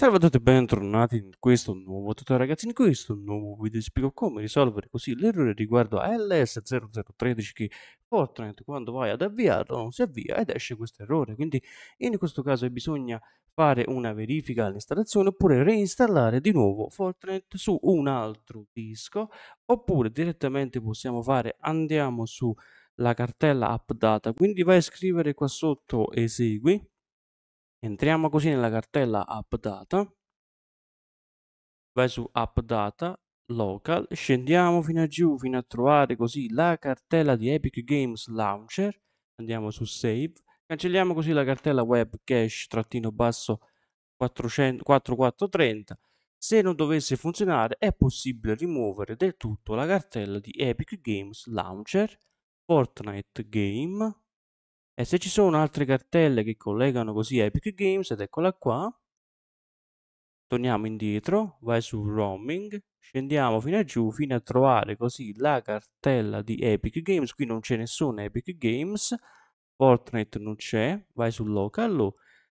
Salve a tutti e bentornati in questo nuovo tutorial ragazzi, in questo nuovo video spiego come risolvere così l'errore riguardo a LS0013 che Fortnite quando vai ad avviarlo non si avvia ed esce questo errore, quindi in questo caso bisogna fare una verifica all'installazione oppure reinstallare di nuovo Fortnite su un altro disco oppure direttamente possiamo fare andiamo sulla cartella updata, quindi vai a scrivere qua sotto esegui Entriamo così nella cartella App Data, vai su App Data, Local, scendiamo fino a giù fino a trovare così la cartella di Epic Games Launcher, andiamo su Save, cancelliamo così la cartella web cache-basso 4430. Se non dovesse funzionare è possibile rimuovere del tutto la cartella di Epic Games Launcher, Fortnite Game, e se ci sono altre cartelle che collegano così Epic Games, ed eccola qua, torniamo indietro, vai su roaming, scendiamo fino a giù fino a trovare così la cartella di Epic Games, qui non c'è nessuna Epic Games, Fortnite non c'è, vai su local, oh.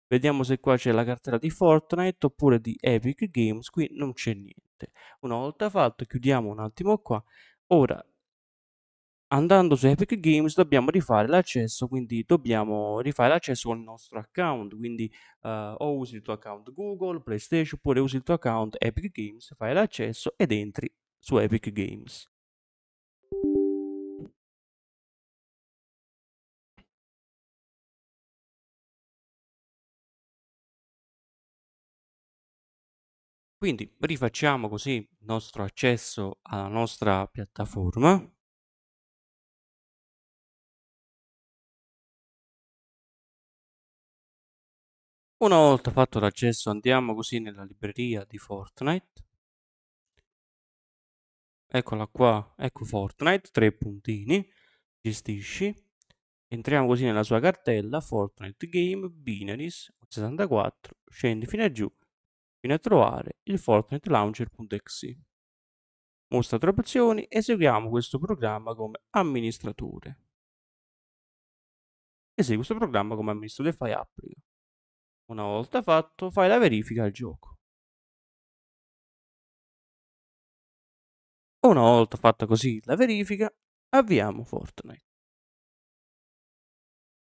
vediamo se qua c'è la cartella di Fortnite oppure di Epic Games, qui non c'è niente. Una volta fatto chiudiamo un attimo qua, ora andando su Epic Games dobbiamo rifare l'accesso, quindi dobbiamo rifare l'accesso al nostro account, quindi uh, o usi il tuo account Google, PlayStation, oppure usi il tuo account Epic Games, fai l'accesso ed entri su Epic Games. Quindi rifacciamo così il nostro accesso alla nostra piattaforma. Una volta fatto l'accesso andiamo così nella libreria di Fortnite. Eccola qua, ecco Fortnite, tre puntini, gestisci. Entriamo così nella sua cartella, Fortnite Game, Binaries, 64, scendi fino a giù, fino a trovare il Fortnite Launcher.exe. Mostra tre opzioni, eseguiamo questo programma come amministratore. Esegui questo programma come amministratore e fai applica. Una volta fatto, fai la verifica al gioco. Una volta fatta così la verifica, avviamo Fortnite.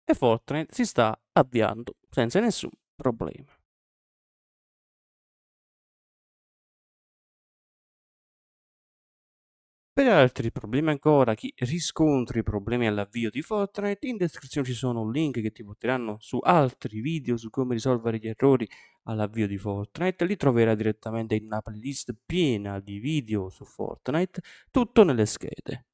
E Fortnite si sta avviando senza nessun problema. Per altri problemi ancora, chi riscontri problemi all'avvio di Fortnite, in descrizione ci sono link che ti porteranno su altri video su come risolvere gli errori all'avvio di Fortnite, li troverai direttamente in una playlist piena di video su Fortnite, tutto nelle schede.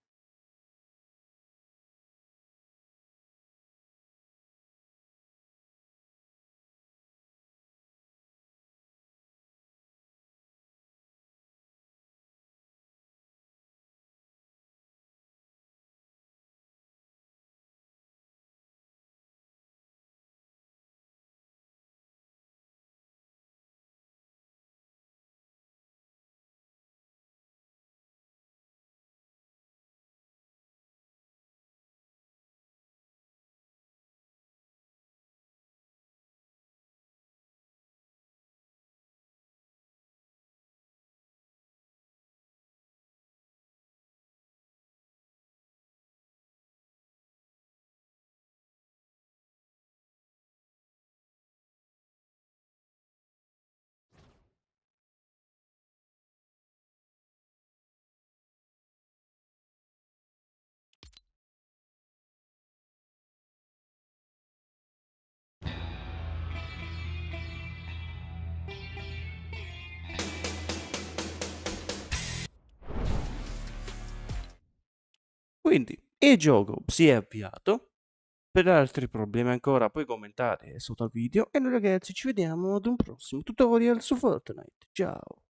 Quindi il gioco si è avviato. Per altri problemi ancora puoi commentare sotto al video. E noi ragazzi ci vediamo ad un prossimo tutorial su Fortnite. Ciao!